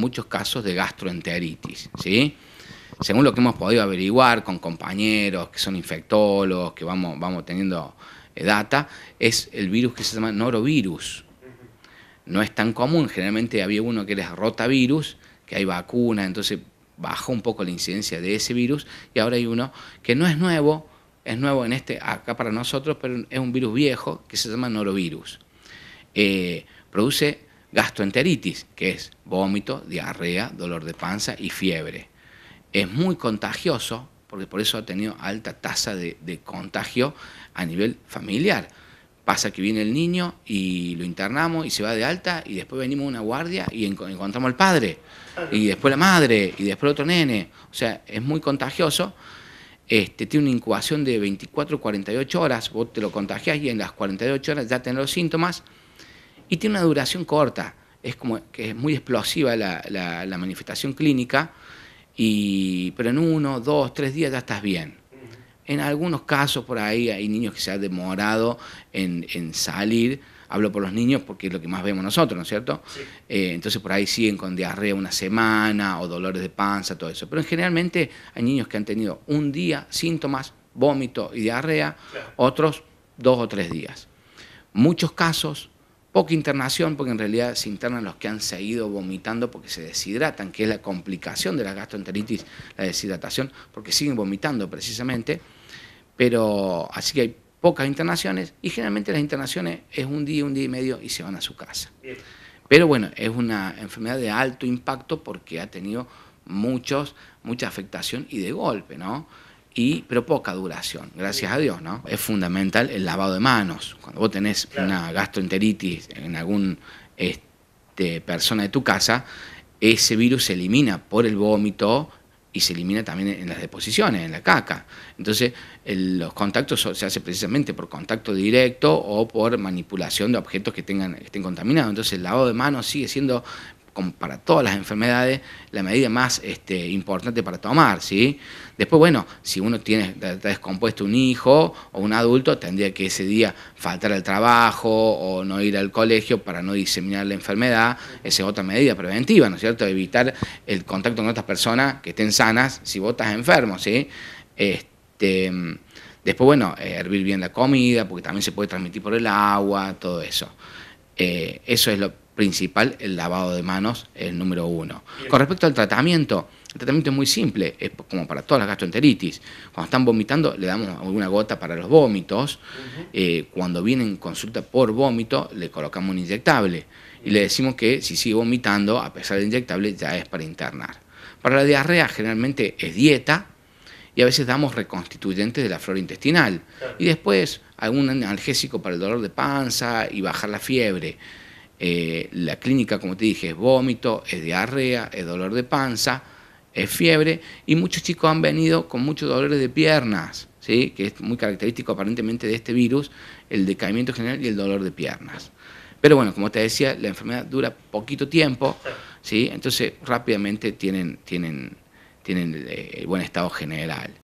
muchos casos de gastroenteritis, ¿sí? Según lo que hemos podido averiguar con compañeros que son infectólogos, que vamos, vamos teniendo eh, data, es el virus que se llama norovirus. No es tan común, generalmente había uno que era rotavirus, que hay vacuna, entonces bajó un poco la incidencia de ese virus, y ahora hay uno que no es nuevo, es nuevo en este, acá para nosotros, pero es un virus viejo que se llama norovirus. Eh, produce gastroenteritis, que es vómito, diarrea, dolor de panza y fiebre. Es muy contagioso, porque por eso ha tenido alta tasa de, contagio a nivel familiar. Pasa que viene el niño y lo internamos y se va de alta y después venimos a una guardia y encontramos al padre y después la madre y después otro nene. O sea, es muy contagioso. Este, tiene una incubación de 24, 48 horas, vos te lo contagiás y en las 48 horas ya tenés los síntomas y tiene una duración corta. Es como que es muy explosiva la, manifestación clínica, y, pero en uno, dos, tres días ya estás bien. En algunos casos por ahí hay niños que se han demorado en, salir, hablo por los niños porque es lo que más vemos nosotros, ¿no es cierto? Eh, entonces por ahí siguen con diarrea una semana o dolores de panza, todo eso. Pero generalmente hay niños que han tenido un día síntomas, vómito y diarrea, otros dos o tres días. Muchos casos Poca internación, porque en realidad se internan los que han seguido vomitando porque se deshidratan, que es la complicación de la gastroenteritis, la deshidratación, porque siguen vomitando precisamente. Pero así que hay pocas internaciones y generalmente las internaciones es un día, un día y medio y se van a su casa. Pero bueno, es una enfermedad de alto impacto porque ha tenido muchos, mucha afectación y de golpe, ¿no? y pero poca duración, gracias a Dios, ¿no? Es fundamental el lavado de manos. Cuando vos tenés una gastroenteritis en algún este, persona de tu casa, ese virus se elimina por el vómito y se elimina también en las deposiciones, en la caca. Entonces, el, los contactos se hace precisamente por contacto directo o por manipulación de objetos que tengan que estén contaminados. Entonces, el lavado de manos sigue siendo para todas las enfermedades, la medida más este, importante para tomar, ¿sí? Después, bueno, si uno tiene, descompuesto un hijo o un adulto, tendría que ese día faltar al trabajo o no ir al colegio para no diseminar la enfermedad. Esa es otra medida preventiva, ¿no es cierto? Evitar el contacto con otras personas que estén sanas si vos estás enfermo, ¿sí? Este, después, bueno, eh, hervir bien la comida, porque también se puede transmitir por el agua, todo eso. Eh, eso es lo principal el lavado de manos, el número uno. Con respecto al tratamiento, el tratamiento es muy simple, es como para todas las gastroenteritis. Cuando están vomitando, le damos alguna gota para los vómitos. Eh, cuando vienen consulta por vómito, le colocamos un inyectable. Y le decimos que si sigue vomitando, a pesar del inyectable, ya es para internar. Para la diarrea, generalmente es dieta y a veces damos reconstituyentes de la flora intestinal. Y después algún analgésico para el dolor de panza y bajar la fiebre. Eh, la clínica, como te dije, es vómito, es diarrea, es dolor de panza, es fiebre y muchos chicos han venido con muchos dolores de piernas, que es muy característico aparentemente de este virus, el decaimiento general y el dolor de piernas. Pero bueno, como te decía, la enfermedad dura poquito tiempo, entonces rápidamente tienen eh, el buen estado general.